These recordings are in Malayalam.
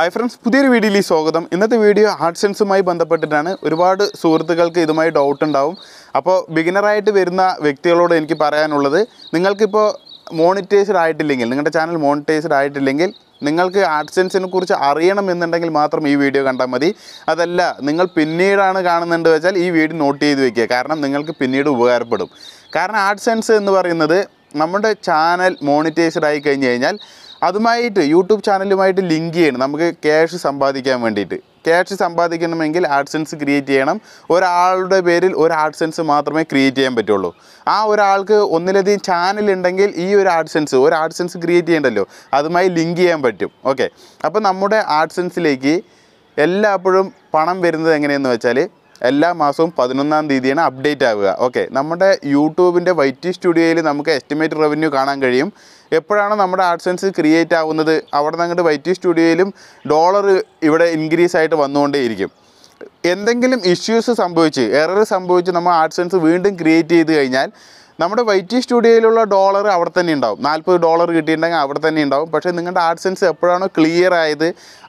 ഹായ് ഫ്രണ്ട്സ് പുതിയൊരു വീഡിയോയിലേക്ക് സ്വാഗതം ഇന്നത്തെ വീഡിയോ ആർട്ട് സയൻസുമായി ബന്ധപ്പെട്ടിട്ടാണ് ഒരുപാട് സുഹൃത്തുക്കൾക്ക് ഇതുമായി ഡൗട്ട് ഉണ്ടാവും അപ്പോൾ ബിഗിനറായിട്ട് വരുന്ന വ്യക്തികളോട് എനിക്ക് പറയാനുള്ളത് നിങ്ങൾക്കിപ്പോൾ മോണിറ്റൈസ്ഡ് ആയിട്ടില്ലെങ്കിൽ നിങ്ങളുടെ ചാനൽ മോണിറ്റൈസ്ഡ് ആയിട്ടില്ലെങ്കിൽ നിങ്ങൾക്ക് ആർട്ട് സയൻസിനെ കുറിച്ച് അറിയണം എന്നുണ്ടെങ്കിൽ മാത്രം ഈ വീഡിയോ കണ്ടാൽ മതി അതല്ല നിങ്ങൾ പിന്നീടാണ് കാണുന്നുണ്ട് വെച്ചാൽ ഈ വീഡിയോ നോട്ട് ചെയ്ത് വെക്കുക കാരണം നിങ്ങൾക്ക് പിന്നീട് ഉപകാരപ്പെടും കാരണം ആർട്ട് സയൻസ് എന്ന് പറയുന്നത് നമ്മുടെ ചാനൽ മോണിറ്റൈസ്ഡ് ആയി കഴിഞ്ഞ് കഴിഞ്ഞാൽ അതുമായിട്ട് യൂട്യൂബ് ചാനലുമായിട്ട് ലിങ്ക് ചെയ്യണം നമുക്ക് ക്യാഷ് സമ്പാദിക്കാൻ വേണ്ടിയിട്ട് ക്യാഷ് സമ്പാദിക്കണമെങ്കിൽ ആഡ്സെൻസ് ക്രിയേറ്റ് ചെയ്യണം ഒരാളുടെ പേരിൽ ഒരു ആഡ്സെൻസ് മാത്രമേ ക്രിയേറ്റ് ചെയ്യാൻ പറ്റുള്ളൂ ആ ഒരാൾക്ക് ഒന്നിലധികം ചാനൽ ഉണ്ടെങ്കിൽ ഈ ഒരു ആഡ്സെൻസ് ഒരു ആഡ്സെൻസ് ക്രിയേറ്റ് ചെയ്യേണ്ടല്ലോ അതുമായി ലിങ്ക് ചെയ്യാൻ പറ്റും ഓക്കെ അപ്പോൾ നമ്മുടെ ആഡ്സെൻസിലേക്ക് എല്ലാപ്പോഴും പണം വരുന്നത് എങ്ങനെയെന്ന് വെച്ചാൽ എല്ലാ മാസവും പതിനൊന്നാം തീയതിയാണ് അപ്ഡേറ്റ് ആവുക ഓക്കെ നമ്മുടെ യൂട്യൂബിൻ്റെ വൈറ്റി സ്റ്റുഡിയോയിൽ നമുക്ക് എസ്റ്റിമേറ്റ് റവന്യൂ കാണാൻ കഴിയും എപ്പോഴാണ് നമ്മുടെ ആഡ്സെൻസ് ക്രിയേറ്റ് ആവുന്നത് അവിടെ നിന്ന് അങ്ങോട്ട് വൈറ്റി സ്റ്റുഡിയോയിലും ഡോളർ ഇവിടെ ഇൻക്രീസ് ആയിട്ട് വന്നുകൊണ്ടേയിരിക്കും എന്തെങ്കിലും ഇഷ്യൂസ് സംഭവിച്ച് എറർ സംഭവിച്ച് നമ്മൾ ആഡ്സെൻസ് വീണ്ടും ക്രിയേറ്റ് ചെയ്ത് കഴിഞ്ഞാൽ നമ്മുടെ വൈറ്റി സ്റ്റുഡിയോയിലുള്ള ഡോളർ അവിടെ തന്നെ ഉണ്ടാവും നാൽപ്പത് ഡോളർ കിട്ടിയിട്ടുണ്ടെങ്കിൽ അവിടെ തന്നെ ഉണ്ടാവും പക്ഷേ നിങ്ങളുടെ ആഡ്സെൻസ് എപ്പോഴാണോ ക്ലിയർ ആയത്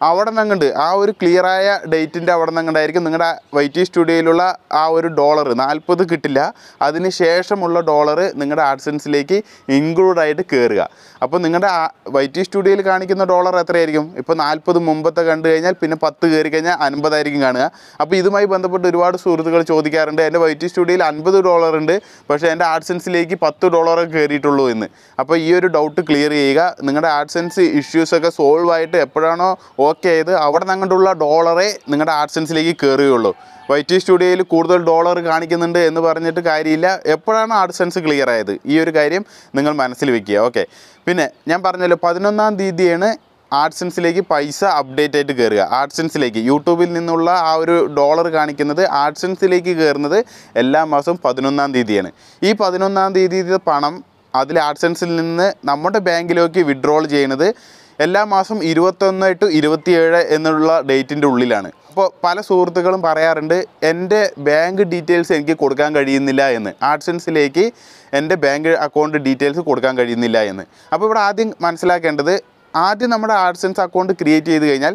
അവിടെ നിന്നുകൊണ്ട് ആ ഒരു ക്ലിയർ ആയ ഡേറ്റിൻ്റെ അവിടെ നിന്നുകൊണ്ടായിരിക്കും നിങ്ങളുടെ വൈറ്റി സ്റ്റുഡിയോയിലുള്ള ആ ഒരു ഡോളർ നാൽപ്പത് കിട്ടില്ല അതിന് ശേഷമുള്ള ഡോളർ നിങ്ങളുടെ ആഡ്സെൻസിലേക്ക് ഇൻക്ലൂഡ് ആയിട്ട് കയറുക അപ്പോൾ നിങ്ങളുടെ വൈറ്റി സ്റ്റുഡിയോയിൽ കാണിക്കുന്ന ഡോളർ എത്രയായിരിക്കും ഇപ്പോൾ നാൽപ്പത് മുമ്പത്തെ കണ്ടു കഴിഞ്ഞാൽ പിന്നെ പത്ത് കയറി കഴിഞ്ഞാൽ അൻപതായിരിക്കും കാണുക അപ്പോൾ ഇതുമായി ബന്ധപ്പെട്ട് ഒരുപാട് സുഹൃത്തുക്കൾ ചോദിക്കാറുണ്ട് എൻ്റെ വൈറ്റി സ്റ്റുഡിയോയിൽ അൻപത് ഡോളർ ഉണ്ട് പക്ഷേ എൻ്റെ ആഡ്സെൻസ് ആഡ്സെൻസിലേക്ക് പത്ത് ഡോളറേ കയറിയിട്ടുള്ളൂ എന്ന് അപ്പോൾ ഈ ഒരു ഡൗട്ട് ക്ലിയർ ചെയ്യുക നിങ്ങളുടെ ആഡ്സെൻസ് ഇഷ്യൂസൊക്കെ സോൾവ് ആയിട്ട് എപ്പോഴാണോ ഓക്കെ ആയത് അവിടെ നിന്ന് അങ്ങോട്ടുള്ള ഡോളറേ നിങ്ങളുടെ ആഡ്സെൻസിലേക്ക് കയറുകയുള്ളൂ വൈറ്റ് സ്റ്റുഡിയോയിൽ കൂടുതൽ ഡോളർ കാണിക്കുന്നുണ്ട് എന്ന് പറഞ്ഞിട്ട് കാര്യമില്ല എപ്പോഴാണ് ആഡ്സെൻസ് ക്ലിയർ ആയത് ഈ ഒരു കാര്യം നിങ്ങൾ മനസ്സിൽ വെക്കുക ഓക്കെ പിന്നെ ഞാൻ പറഞ്ഞല്ലോ പതിനൊന്നാം തീയതിയാണ് ആഡ്സൻസിലേക്ക് പൈസ അപ്ഡേറ്റ് ആയിട്ട് കയറുക ആഡ്സൻസിലേക്ക് യൂട്യൂബിൽ നിന്നുള്ള ആ ഒരു ഡോളർ കാണിക്കുന്നത് ആഡ്സൻസിലേക്ക് കയറുന്നത് എല്ലാ മാസവും പതിനൊന്നാം തീയതിയാണ് ഈ പതിനൊന്നാം തീയതി പണം അതിൽ ആഡ്സൻസിൽ നിന്ന് നമ്മുടെ ബാങ്കിലേക്ക് വിഡ്രോൾ ചെയ്യുന്നത് എല്ലാ മാസം ഇരുപത്തൊന്ന് ടു ഇരുപത്തിയേഴ് എന്നുള്ള ഡേറ്റിൻ്റെ ഉള്ളിലാണ് അപ്പോൾ പല സുഹൃത്തുക്കളും പറയാറുണ്ട് എൻ്റെ ബാങ്ക് ഡീറ്റെയിൽസ് എനിക്ക് കൊടുക്കാൻ കഴിയുന്നില്ല എന്ന് ആഡ്സൻസിലേക്ക് എൻ്റെ ബാങ്ക് അക്കൗണ്ട് ഡീറ്റെയിൽസ് കൊടുക്കാൻ കഴിയുന്നില്ല എന്ന് അപ്പോൾ ഇവിടെ ആദ്യം മനസ്സിലാക്കേണ്ടത് ആദ്യം നമ്മുടെ ആഡ്സെൻസ് അക്കൗണ്ട് ക്രിയേറ്റ് ചെയ്ത് കഴിഞ്ഞാൽ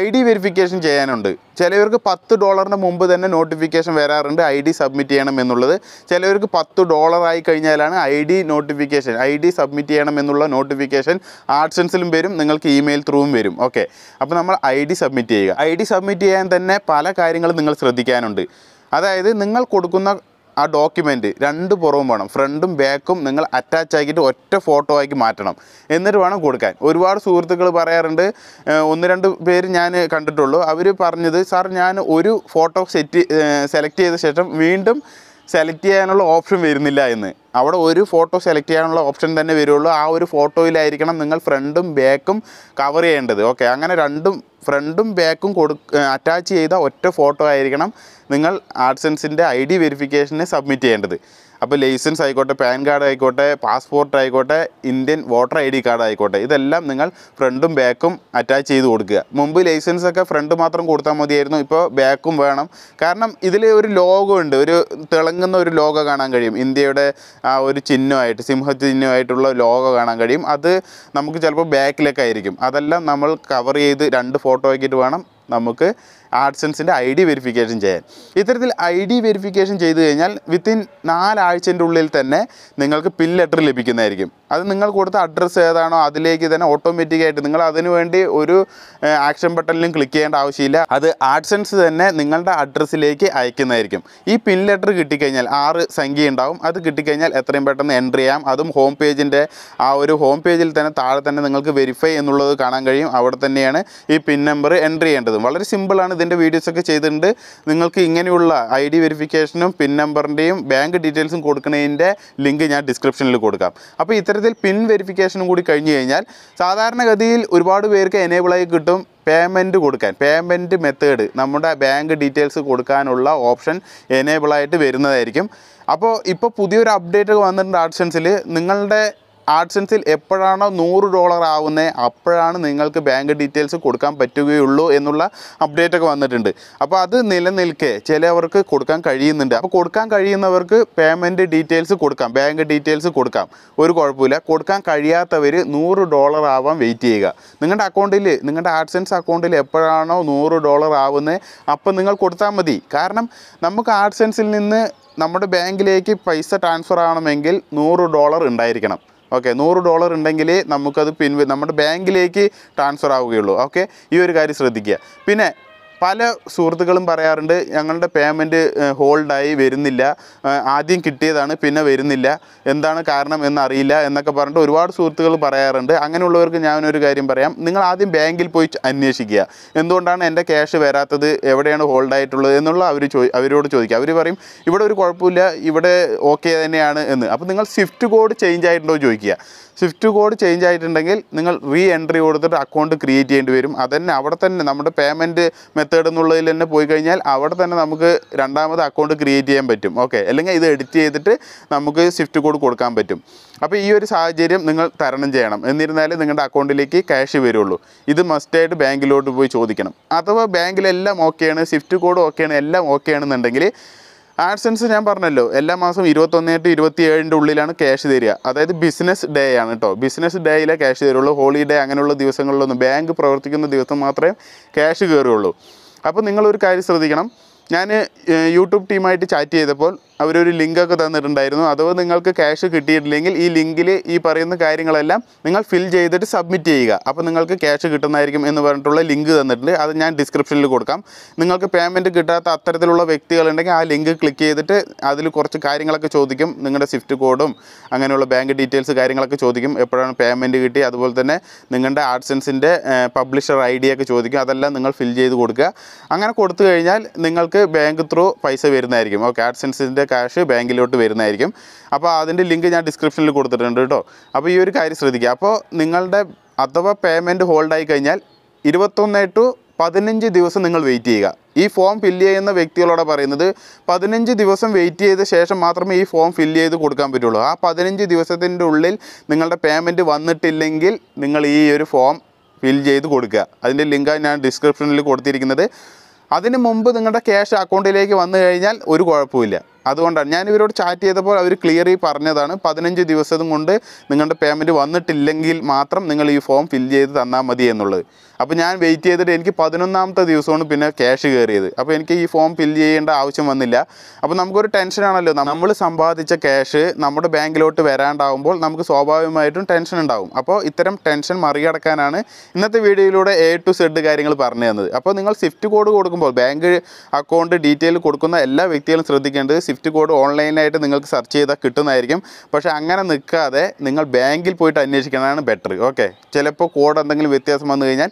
ഐ ഡി വെരിഫിക്കേഷൻ ചെയ്യാനുണ്ട് ചിലവർക്ക് പത്ത് ഡോളറിന് മുമ്പ് തന്നെ നോട്ടിഫിക്കേഷൻ വരാറുണ്ട് ഐ ഡി സബ്മിറ്റ് ചെയ്യണം എന്നുള്ളത് ചിലവർക്ക് പത്ത് ഡോളറായി കഴിഞ്ഞാലാണ് I D notification I D submit ചെയ്യണം എന്നുള്ള നോട്ടിഫിക്കേഷൻ ആഡ്സെൻസിലും വരും നിങ്ങൾക്ക് ഇമെയിൽ ത്രൂവും വരും ഓക്കെ അപ്പോൾ നമ്മൾ ഐ ഡി സബ്മിറ്റ് ചെയ്യുക ഐ ഡി സബ്മിറ്റ് ചെയ്യാൻ തന്നെ പല കാര്യങ്ങളും നിങ്ങൾ ശ്രദ്ധിക്കാനുണ്ട് അതായത് നിങ്ങൾ കൊടുക്കുന്ന ആ ഡോക്യുമെൻറ്റ് രണ്ട് പുറവും വേണം ഫ്രണ്ടും ബാക്കും നിങ്ങൾ അറ്റാച്ച് ആക്കിയിട്ട് ഒറ്റ ഫോട്ടോ ആക്കി മാറ്റണം എന്നിട്ട് വേണം കൊടുക്കാൻ ഒരുപാട് സുഹൃത്തുക്കൾ പറയാറുണ്ട് ഒന്ന് രണ്ട് പേര് ഞാൻ കണ്ടിട്ടുള്ളൂ അവർ പറഞ്ഞത് സാർ ഞാൻ ഒരു ഫോട്ടോ സെറ്റ് സെലക്ട് ചെയ്ത ശേഷം വീണ്ടും സെലക്ട് ചെയ്യാനുള്ള ഓപ്ഷൻ വരുന്നില്ല എന്ന് അവിടെ ഒരു ഫോട്ടോ സെലക്ട് ചെയ്യാനുള്ള ഓപ്ഷൻ തന്നെ വരുള്ളൂ ആ ഒരു ഫോട്ടോയിലായിരിക്കണം നിങ്ങൾ ഫ്രണ്ടും ബാക്കും കവർ ചെയ്യേണ്ടത് ഓക്കെ അങ്ങനെ രണ്ടും ഫ്രണ്ടും ബാക്കും കൊടു അറ്റാച്ച് ചെയ്ത ഒറ്റ ഫോട്ടോ ആയിരിക്കണം നിങ്ങൾ ആഡ്സെൻസിൻ്റെ ഐ ഡി വെരിഫിക്കേഷന് സബ്മിറ്റ് ചെയ്യേണ്ടത് അപ്പോൾ ലൈസൻസ് ആയിക്കോട്ടെ പാൻ കാർഡ് ആയിക്കോട്ടെ പാസ്പോർട്ട് ആയിക്കോട്ടെ Indian voter I D card ആയിക്കോട്ടെ ഇതെല്ലാം നിങ്ങൾ ഫ്രണ്ടും ബാക്കും അറ്റാച്ച് ചെയ്ത് കൊടുക്കുക മുമ്പ് ലൈസൻസ് ഒക്കെ ഫ്രണ്ട് മാത്രം കൊടുത്താൽ മതിയായിരുന്നു ഇപ്പോൾ ബാക്കും വേണം കാരണം ഇതിൽ ഒരു ലോഗോ ഉണ്ട് ഒരു തിളങ്ങുന്ന ഒരു ലോഗോ കാണാൻ കഴിയും ഇന്ത്യയുടെ ആ ഒരു ചിഹ്നമായിട്ട് സിംഹചിഹ്നമായിട്ടുള്ള ലോഗോ കാണാൻ കഴിയും അത് നമുക്ക് ചിലപ്പോൾ ബാക്കിലൊക്കെ ആയിരിക്കും അതെല്ലാം നമ്മൾ കവർ ചെയ്ത് രണ്ട് ഫോട്ടോ ആക്കിയിട്ട് വേണം നമുക്ക് ആഡ്സൻസിൻ്റെ ഐ ഡി വെരിഫിക്കേഷൻ ചെയ്യാൻ ഇത്തരത്തിൽ ഐ ഡി വെരിഫിക്കേഷൻ ചെയ്ത് കഴിഞ്ഞാൽ വിത്തിൻ നാലാഴ്ചൻ്റെ ഉള്ളിൽ തന്നെ നിങ്ങൾക്ക് പിൻ ലെറ്റർ ലഭിക്കുന്നതായിരിക്കും അത് നിങ്ങൾ കൊടുത്ത അഡ്രസ്സ് ഏതാണോ അതിലേക്ക് തന്നെ ഓട്ടോമാറ്റിക്കായിട്ട് നിങ്ങൾ അതിനു വേണ്ടി ഒരു ആക്ഷൻ ബട്ടണിലും ക്ലിക്ക് ചെയ്യേണ്ട ആവശ്യമില്ല അത് ആഡ്സൻസ് തന്നെ നിങ്ങളുടെ അഡ്രസ്സിലേക്ക് അയക്കുന്നതായിരിക്കും ഈ പിൻ ലെറ്റർ കിട്ടിക്കഴിഞ്ഞാൽ ആറ് സംഖ്യ ഉണ്ടാവും അത് കിട്ടിക്കഴിഞ്ഞാൽ എത്രയും പെട്ടെന്ന് എൻ്റർ ചെയ്യാം അതും ഹോം പേജിൻ്റെ ആ ഒരു ഹോം പേജിൽ തന്നെ താഴെ തന്നെ നിങ്ങൾക്ക് വെരിഫൈ എന്നുള്ളത് കാണാൻ കഴിയും അവിടെ തന്നെയാണ് ഈ പിൻ നമ്പർ എൻ്റർ ചെയ്യേണ്ടത് വളരെ സിമ്പിളാണ് ഇതിൻ്റെ വീഡിയോസൊക്കെ ചെയ്തിട്ടുണ്ട് നിങ്ങൾക്ക് ഇങ്ങനെയുള്ള ഐ ഡി വെരിഫിക്കേഷനും പിൻ നമ്പറിൻ്റെയും ബാങ്ക് ഡീറ്റെയിൽസും കൊടുക്കുന്നതിൻ്റെ ലിങ്ക് ഞാൻ ഡിസ്ക്രിപ്ഷനിൽ കൊടുക്കാം അപ്പോൾ ഇത്തരത്തിൽ പിൻ വെരിഫിക്കേഷനും കൂടി കഴിഞ്ഞ് കഴിഞ്ഞാൽ സാധാരണഗതിയിൽ ഒരുപാട് പേർക്ക് എനേബിളായി കിട്ടും പേയ്മെൻറ്റ് കൊടുക്കാൻ പേയ്മെൻറ്റ് മെത്തേഡ് നമ്മുടെ ബാങ്ക് ഡീറ്റെയിൽസ് കൊടുക്കാനുള്ള ഓപ്ഷൻ എനേബിളായിട്ട് വരുന്നതായിരിക്കും അപ്പോൾ ഇപ്പോൾ പുതിയൊരു അപ്ഡേറ്റ് വന്നിട്ടുണ്ട് ആഡ്സൻസിൽ നിങ്ങളുടെ ആഡ്സൻസിൽ എപ്പോഴാണോ നൂറ് ഡോളർ ആവുന്നത് അപ്പോഴാണ് നിങ്ങൾക്ക് ബാങ്ക് ഡീറ്റെയിൽസ് കൊടുക്കാൻ പറ്റുകയുള്ളൂ എന്നുള്ള അപ്ഡേറ്റ് ഒക്കെ വന്നിട്ടുണ്ട് അപ്പോൾ അത് നിലനിൽക്കെ ചിലവർക്ക് കൊടുക്കാൻ കഴിയുന്നുണ്ട് അപ്പോൾ കൊടുക്കാൻ കഴിയുന്നവർക്ക് പേയ്മെൻറ്റ് ഡീറ്റെയിൽസ് കൊടുക്കാം ബാങ്ക് ഡീറ്റെയിൽസ് കൊടുക്കാം ഒരു കുഴപ്പമില്ല കൊടുക്കാൻ കഴിയാത്തവർ നൂറ് ഡോളർ ആവാൻ വെയിറ്റ് ചെയ്യുക നിങ്ങളുടെ അക്കൗണ്ടിൽ നിങ്ങളുടെ ആഡ്സൻസ് അക്കൗണ്ടിൽ എപ്പോഴാണോ നൂറ് ഡോളർ ആവുന്നത് അപ്പം നിങ്ങൾ കൊടുത്താൽ മതി കാരണം നമുക്ക് ആഡ്സൻസിൽ നിന്ന് നമ്മുടെ ബാങ്കിലേക്ക് പൈസ ട്രാൻസ്ഫർ ആവണമെങ്കിൽ നൂറ് ഡോളർ ഉണ്ടായിരിക്കണം ഓക്കെ നൂറ് ഡോളർ ഉണ്ടെങ്കിൽ നമുക്കത് പിൻവ നമ്മുടെ ബാങ്കിലേക്ക് ട്രാൻസ്ഫർ ആവുകയുള്ളൂ ഓക്കെ ഈ ഒരു കാര്യം ശ്രദ്ധിക്കുക പിന്നെ പല സുഹൃത്തുക്കളും പറയാറുണ്ട് ഞങ്ങളുടെ പേയ്മെൻറ്റ് ഹോൾഡായി വരുന്നില്ല ആദ്യം കിട്ടിയതാണ് പിന്നെ വരുന്നില്ല എന്താണ് കാരണം എന്നറിയില്ല എന്നൊക്കെ പറഞ്ഞിട്ട് ഒരുപാട് സുഹൃത്തുക്കൾ പറയാറുണ്ട് അങ്ങനെയുള്ളവർക്ക് ഞാനൊരു കാര്യം പറയാം നിങ്ങൾ ആദ്യം ബാങ്കിൽ പോയി അന്വേഷിക്കുക എന്തുകൊണ്ടാണ് എൻ്റെ ക്യാഷ് വരാത്തത് എവിടെയാണ് ഹോൾഡായിട്ടുള്ളത് എന്നുള്ള അവർ ചോ അവരോട് ചോദിക്കുക അവർ പറയും ഇവിടെ ഒരു കുഴപ്പമില്ല ഇവിടെ ഓക്കെ തന്നെയാണ് എന്ന് അപ്പോൾ നിങ്ങൾ സ്വിഫ്റ്റ് കോഡ് ചേഞ്ച് ആയിട്ടുണ്ടോ ചോദിക്കുക സ്വിഫ്റ്റ് കോഡ് ചേഞ്ച് ആയിട്ടുണ്ടെങ്കിൽ നിങ്ങൾ റീ എൻട്രി കൊടുത്തിട്ട് അക്കൗണ്ട് ക്രിയേറ്റ് ചെയ്യേണ്ടി വരും അതന്നെ അവിടെ തന്നെ നമ്മുടെ പേയ്മെൻറ്റ് മെത്തേഡ് എന്നുള്ളതിൽ തന്നെ പോയി കഴിഞ്ഞാൽ അവിടെ തന്നെ നമുക്ക് രണ്ടാമത് അക്കൗണ്ട് ക്രിയേറ്റ് ചെയ്യാൻ പറ്റും ഓക്കെ അല്ലെങ്കിൽ ഇത് എഡിറ്റ് ചെയ്തിട്ട് നമുക്ക് സ്വിഫ്റ്റ് കോഡ് കൊടുക്കാൻ പറ്റും അപ്പോൾ ഈ ഒരു സാഹചര്യം നിങ്ങൾ തരണം ചെയ്യണം എന്നിരുന്നാലേ നിങ്ങളുടെ അക്കൗണ്ടിലേക്ക് ക്യാഷ് വരുള്ളൂ ഇത് മസ്റ്റായിട്ട് ബാങ്കിലോട്ട് പോയി ചോദിക്കണം അഥവാ ബാങ്കിലെല്ലാം ഓക്കെയാണ് സ്വിഫ്റ്റ് കോഡ് ഓക്കെയാണ് എല്ലാം ഓക്കെ ആണെന്നുണ്ടെങ്കിൽ ആഡ്സെൻസ് ഞാൻ പറഞ്ഞല്ലോ എല്ലാ മാസവും ഇരുപത്തൊന്ന് ടു ഇരുപത്തി ഏഴിൻ്റെ ഉള്ളിലാണ് ക്യാഷ് തരിക അതായത് ബിസിനസ് ഡേ ആണ് കേട്ടോ ബിസിനസ് ഡേയിലെ ക്യാഷ് തരുള്ളൂ ഹോളിഡേ അങ്ങനെയുള്ള ദിവസങ്ങളിലൊന്നും ബാങ്ക് പ്രവർത്തിക്കുന്ന ദിവസം മാത്രമേ ക്യാഷ് കയറുള്ളൂ അപ്പോൾ നിങ്ങളൊരു കാര്യം ശ്രദ്ധിക്കണം ഞാൻ യൂട്യൂബ് ടീമായിട്ട് ചാറ്റ് ചെയ്തപ്പോൾ അവരൊരു ലിങ്കൊക്കെ തന്നിട്ടുണ്ടായിരുന്നു അഥവാ നിങ്ങൾക്ക് ക്യാഷ് കിട്ടിയിട്ടില്ലെങ്കിൽ ഈ ലിങ്കിൽ ഈ പറയുന്ന കാര്യങ്ങളെല്ലാം നിങ്ങൾ ഫിൽ ചെയ്തിട്ട് സബ്മിറ്റ് ചെയ്യുക അപ്പോൾ നിങ്ങൾക്ക് ക്യാഷ് കിട്ടുന്നതായിരിക്കും എന്ന് പറഞ്ഞിട്ടുള്ള ലിങ്ക് തന്നിട്ടുണ്ട് അത് ഞാൻ ഡിസ്ക്രിപ്ഷനിൽ കൊടുക്കാം നിങ്ങൾക്ക് പേയ്മെൻറ്റ് കിട്ടാത്ത അത്തരത്തിലുള്ള വ്യക്തികളുണ്ടെങ്കിൽ ആ ലിങ്ക് ക്ലിക്ക് ചെയ്തിട്ട് അതിൽ കുറച്ച് കാര്യങ്ങളൊക്കെ ചോദിക്കും നിങ്ങളുടെ സ്വിഫ്റ്റ് കോഡും അങ്ങനെയുള്ള ബാങ്ക് ഡീറ്റെയിൽസ് കാര്യങ്ങളൊക്കെ ചോദിക്കും എപ്പോഴാണ് പേയ്മെൻറ്റ് കിട്ടി അതുപോലെ തന്നെ നിങ്ങളുടെ ആർട്സൻസിൻ്റെ പബ്ലിഷർ ഐ ഒക്കെ ചോദിക്കും അതെല്ലാം നിങ്ങൾ ഫിൽ ചെയ്ത് കൊടുക്കുക അങ്ങനെ കൊടുത്തു കഴിഞ്ഞാൽ നിങ്ങൾക്ക് ബാങ്ക് ത്രൂ പൈസ വരുന്നതായിരിക്കും ഓക്കെ ആർട്സൻസിൻ്റെ ക്യാഷ് ബാങ്കിലോട്ട് വരുന്നതായിരിക്കും അപ്പോൾ അതിൻ്റെ ലിങ്ക് ഞാൻ ഡിസ്ക്രിപ്ഷനിൽ കൊടുത്തിട്ടുണ്ട് കേട്ടോ അപ്പോൾ ഈ ഒരു കാര്യം ശ്രദ്ധിക്കുക അപ്പോൾ നിങ്ങളുടെ അഥവാ പേയ്മെൻറ്റ് ഹോൾഡായി കഴിഞ്ഞാൽ ഇരുപത്തൊന്ന് ടു പതിനഞ്ച് ദിവസം നിങ്ങൾ വെയിറ്റ് ചെയ്യുക ഈ ഫോം ഫില്ല് ചെയ്യുന്ന വ്യക്തികളോട് പറയുന്നത് പതിനഞ്ച് ദിവസം വെയിറ്റ് ചെയ്ത ശേഷം മാത്രമേ ഈ ഫോം ഫില്ല് ചെയ്ത് കൊടുക്കാൻ പറ്റുള്ളൂ ആ പതിനഞ്ച് ദിവസത്തിൻ്റെ ഉള്ളിൽ നിങ്ങളുടെ പേയ്മെൻറ്റ് വന്നിട്ടില്ലെങ്കിൽ നിങ്ങൾ ഈ ഒരു ഫോം ഫിൽ ചെയ്ത് കൊടുക്കുക അതിൻ്റെ ലിങ്കാണ് ഞാൻ ഡിസ്ക്രിപ്ഷനിൽ കൊടുത്തിരിക്കുന്നത് അതിന് മുമ്പ് നിങ്ങളുടെ ക്യാഷ് അക്കൗണ്ടിലേക്ക് വന്നു കഴിഞ്ഞാൽ ഒരു കുഴപ്പമില്ല അതുകൊണ്ടാണ് ഞാൻ ഇവരോട് ചാറ്റ് ചെയ്തപ്പോൾ അവർ ക്ലിയറി പറഞ്ഞതാണ് പതിനഞ്ച് ദിവസം കൊണ്ട് നിങ്ങളുടെ പേയ്മെൻറ്റ് വന്നിട്ടില്ലെങ്കിൽ മാത്രം നിങ്ങൾ ഈ ഫോം ഫിൽ ചെയ്ത് തന്നാൽ മതി എന്നുള്ളത് അപ്പോൾ ഞാൻ വെയിറ്റ് ചെയ്തിട്ട് എനിക്ക് പതിനൊന്നാമത്തെ ദിവസമാണ് പിന്നെ ക്യാഷ് കയറിയത് അപ്പോൾ എനിക്ക് ഈ ഫോം ഫിൽ ചെയ്യേണ്ട ആവശ്യം വന്നില്ല അപ്പോൾ നമുക്കൊരു ടെൻഷനാണല്ലോ നമ്മൾ സമ്പാദിച്ച ക്യാഷ് നമ്മുടെ ബാങ്കിലോട്ട് വരാണ്ടാവുമ്പോൾ നമുക്ക് സ്വാഭാവികമായിട്ടും ടെൻഷൻ ഉണ്ടാവും അപ്പോൾ ഇത്തരം ടെൻഷൻ മറികടക്കാനാണ് ഇന്നത്തെ വീഡിയോയിലൂടെ എ ടു സെഡ് കാര്യങ്ങൾ പറഞ്ഞു തന്നത് അപ്പോൾ നിങ്ങൾ സ്വിഫ്റ്റ് കോഡ് കൊടുക്കുമ്പോൾ ബാങ്ക് അക്കൗണ്ട് ഡീറ്റെയിൽ കൊടുക്കുന്ന എല്ലാ വ്യക്തികളും ശ്രദ്ധിക്കേണ്ടത് ഗിഫ്റ്റ് കോഡ് ഓൺലൈനായിട്ട് നിങ്ങൾക്ക് സെർച്ച് ചെയ്താൽ കിട്ടുന്നതായിരിക്കും പക്ഷേ അങ്ങനെ നിൽക്കാതെ നിങ്ങൾ ബാങ്കിൽ പോയിട്ട് അന്വേഷിക്കുന്നതാണ് ബെറ്റർ ഓക്കെ ചിലപ്പോൾ കോഡ് എന്തെങ്കിലും വ്യത്യാസം വന്നു കഴിഞ്ഞാൽ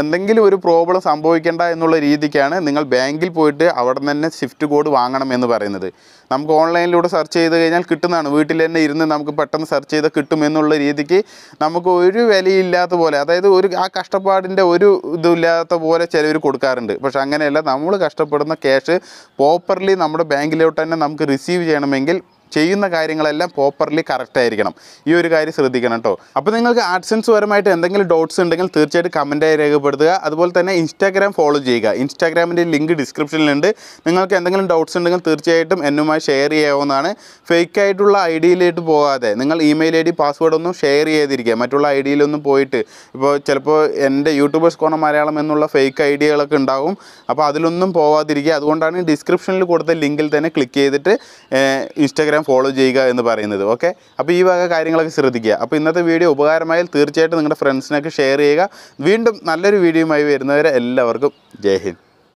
എന്തെങ്കിലും ഒരു പ്രോബ്ലം സംഭവിക്കേണ്ട എന്നുള്ള രീതിക്കാണ് നിങ്ങൾ ബാങ്കിൽ പോയിട്ട് അവിടെ തന്നെ ഷിഫ്റ്റ് കോഡ് വാങ്ങണം എന്ന് പറയുന്നത് നമുക്ക് ഓൺലൈനിലൂടെ സെർച്ച് ചെയ്ത് കഴിഞ്ഞാൽ കിട്ടുന്നതാണ് വീട്ടിൽ തന്നെ ഇരുന്ന് നമുക്ക് പെട്ടെന്ന് സെർച്ച് ചെയ്ത് കിട്ടും എന്നുള്ള രീതിക്ക് നമുക്ക് ഒരു വിലയില്ലാത്ത പോലെ അതായത് ഒരു ആ കഷ്ടപ്പാടിൻ്റെ ഒരു ഇതില്ലാത്ത പോലെ ചിലവർ കൊടുക്കാറുണ്ട് പക്ഷെ അങ്ങനെയല്ല നമ്മൾ കഷ്ടപ്പെടുന്ന ക്യാഷ് പ്രോപ്പർലി നമ്മുടെ ബാങ്കിലോട്ട് തന്നെ നമുക്ക് റിസീവ് ചെയ്യണമെങ്കിൽ ചെയ്യുന്ന കാര്യങ്ങളെല്ലാം പ്രോപ്പർലി കറക്റ്റ് ആയിരിക്കണം ഈ ഒരു കാര്യം ശ്രദ്ധിക്കണം കേട്ടോ അപ്പോൾ നിങ്ങൾക്ക് ആഡ്സൻസ് പരമായിട്ട് എന്തെങ്കിലും ഡൗട്ട്സ് ഉണ്ടെങ്കിൽ തീർച്ചയായിട്ടും കമൻറ്റായി രേഖപ്പെടുത്തുക അതുപോലെ തന്നെ ഇൻസ്റ്റാഗ്രാം ഫോളോ ചെയ്യുക ഇൻസ്റ്റാഗ്രാമിൻ്റെ ലിങ്ക് ഡിസ്ക്രിപ്ഷനിലുണ്ട് നിങ്ങൾക്ക് എന്തെങ്കിലും ഡൗട്ട്സ് ഉണ്ടെങ്കിൽ തീർച്ചയായിട്ടും എന്നുമായി ഷെയർ ചെയ്യാവുന്നതാണ് ഫേക്ക് ആയിട്ടുള്ള ഐ ഡിയിലേക്ക് പോകാതെ നിങ്ങൾ ഇമെയിൽ ഐ ഡി പാസ്വേഡ് ഒന്നും ഷെയർ ചെയ്തിരിക്കുക മറ്റുള്ള ഐ ഡിയിലൊന്നും പോയിട്ട് ഇപ്പോൾ ചിലപ്പോൾ എൻ്റെ യൂട്യൂബേഴ്സ് കോണ മലയാളം എന്നുള്ള ഫേക്ക് ഐ ഡികളൊക്കെ ഉണ്ടാവും അപ്പോൾ അതിലൊന്നും പോവാതിരിക്കുക അതുകൊണ്ടാണ് ഡിസ്ക്രിപ്ഷനിൽ കൊടുത്ത ലിങ്കിൽ തന്നെ ക്ലിക്ക് ചെയ്തിട്ട് ഇൻസ്റ്റാഗ്രാം ഇൻസ്റ്റാഗ്രാം ഫോളോ ചെയ്യുക എന്ന് പറയുന്നത് ഓക്കെ അപ്പോൾ ഈ വക കാര്യങ്ങളൊക്കെ ശ്രദ്ധിക്കുക അപ്പോൾ ഇന്നത്തെ വീഡിയോ ഉപകാരമായാൽ തീർച്ചയായിട്ടും നിങ്ങളുടെ ഫ്രണ്ട്സിനൊക്കെ ഷെയർ ചെയ്യുക വീണ്ടും നല്ലൊരു വീഡിയോയുമായി വരുന്നവരെ എല്ലാവർക്കും ജയ് ഹിന്ദ്